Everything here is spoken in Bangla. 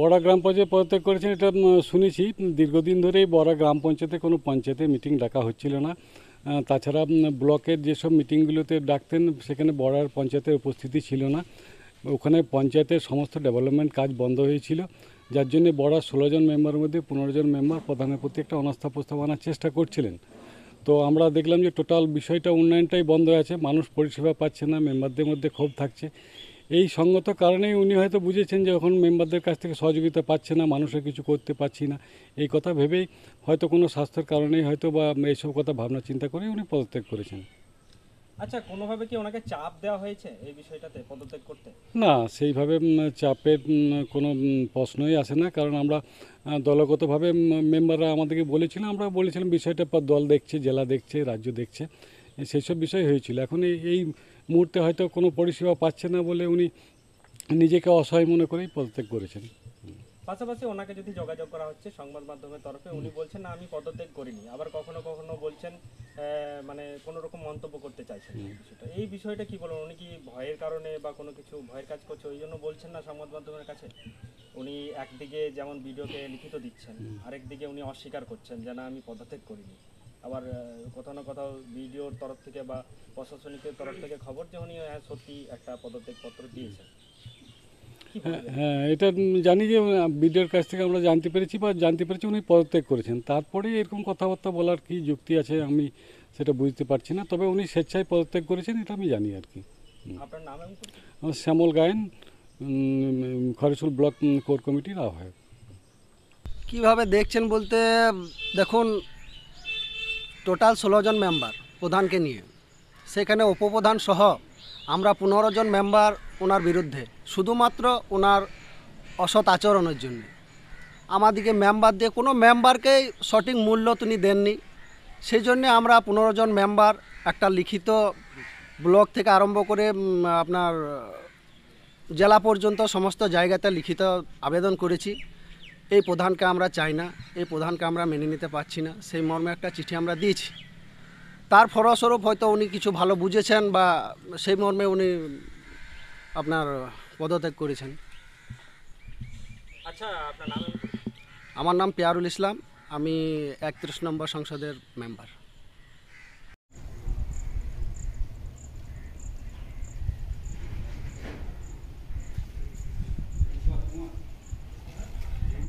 বড়া গ্রাম পঞ্চায়েত পদত্যাগ করেছেন এটা শুনেছি দীর্ঘদিন ধরেই বড়া গ্রাম পঞ্চায়েতে কোনো পঞ্চায়েতে মিটিং ডাকা হচ্ছিল না তাছাড়া ব্লকের যেসব মিটিংগুলোতে ডাকতেন সেখানে বড়ার পঞ্চায়েতের উপস্থিতি ছিল না ওখানে পঞ্চায়েতের সমস্ত ডেভেলপমেন্ট কাজ বন্ধ হয়েছিল যার জন্য বড়া ষোলোজন মেম্বার মধ্যে পনেরো জন মেম্বার প্রধানের প্রতি একটা অনাস্থা প্রস্তাব আনার চেষ্টা করছিলেন তো আমরা দেখলাম যে টোটাল বিষয়টা উন্নয়নটাই বন্ধ আছে মানুষ পরিষেবা পাচ্ছে না মেম্বারদের মধ্যে ক্ষোভ থাকছে এই সঙ্গত কারণেই উনি হয়তো বুঝেছেন যে এখন মেম্বারদের কাছ থেকে সহযোগিতা পাচ্ছে না মানুষের কিছু করতে পারছি না এই কথা ভেবেই হয়তো কোনো স্বাস্থ্যের কারণেই হয়তো বা এইসব কথা ভাবনা চিন্তা করে উনি পদত্যাগ করেছেন আচ্ছা কোনোভাবে কি ওনাকে চাপ দেওয়া হয়েছে এই বিষয়টাতে পদত্যাগ করতে না সেইভাবে চাপের কোনো প্রশ্নই আসে না কারণ আমরা দলগতভাবে মেম্বাররা আমাদেরকে বলেছিলাম আমরা বলেছিলাম বিষয়টা দল দেখছে জেলা দেখছে রাজ্য দেখছে সেই সব বিষয় হয়েছিল এখন এই মুহূর্তে হয়তো কোনো পরিষেবা পাচ্ছে না বলে উনি নিজেকে অসহায় মনে করেই পদত্যাগ করেছেন পাশাপাশি ওনাকে যদি যোগাযোগ করা হচ্ছে সংবাদ মাধ্যমের তরফে উনি বলছেন না আমি পদত্যাগ করিনি আবার কখনো কখনো বলছেন মানে কোনো রকম মন্তব্য করতে চাইছেন বিষয়টা এই বিষয়টা কি বলুন উনি কি ভয়ের কারণে বা কোনো কিছু ভয়ের কাজ করছে ওই জন্য বলছেন না সংবাদ মাধ্যমের কাছে উনি একদিকে যেমন ভিডিওকে লিখিত দিচ্ছেন আরেকদিকে উনি অস্বীকার করছেন যে না আমি পদত্যাগ করিনি আবার কোথাও না কোথাও বিডিওর তরফ থেকে বা প্রশাসনিকের তরফ থেকে খবর যে উনি হ্যাঁ, সত্যি একটা পদত্যাগপত্র দিয়েছেন হ্যাঁ, হ্যাঁ এটা জানি যে বিডিওর কাছ থেকে আমরা জানতে পেরেছি বা জানতে পেরেছি উনি পদত্যাগ করেছেন তারপরে এরকম কথাবার্তা বলার কি যুক্তি আছে আমি সেটা বুঝতে পারছি না তবে উনি স্বেচ্ছায় পদত্যাগ করেছেন এটা আমি জানি আর কি আপনার শ্যামল গায়েন খরিসুল ব্লক কোর কমিটির আহ্বায়ক কীভাবে দেখছেন বলতে দেখুন টোটাল ষোলোজন মেম্বার প্রধানকে নিয়ে সেখানে উপপ্রধান সহ আমরা পনেরো জন মেম্বার ওনার বিরুদ্ধে শুধুমাত্র ওনার অসৎ আচরণের জন্য আমাদেরকে মেম্বার দিয়ে কোনো মেম্বারকেই সঠিক মূল্য তিনি দেননি সেই জন্যে আমরা পনেরো জন মেম্বার একটা লিখিত ব্লক থেকে আরম্ভ করে আপনার জেলা পর্যন্ত সমস্ত জায়গাতে লিখিত আবেদন করেছি এই প্রধানকে আমরা চাই না এই প্রধানকে আমরা মেনে নিতে পারছি না সেই মর্মে একটা চিঠি আমরা দিয়েছি তার ফলস্বরূপ হয়তো উনি কিছু ভালো বুঝেছেন বা সেই মর্মে উনি আপনার পদত্যাগ করেছেন আচ্ছা আপনার আমার নাম পেয়ারুল ইসলাম আমি একত্রিশ নম্বর সংসদের মেম্বার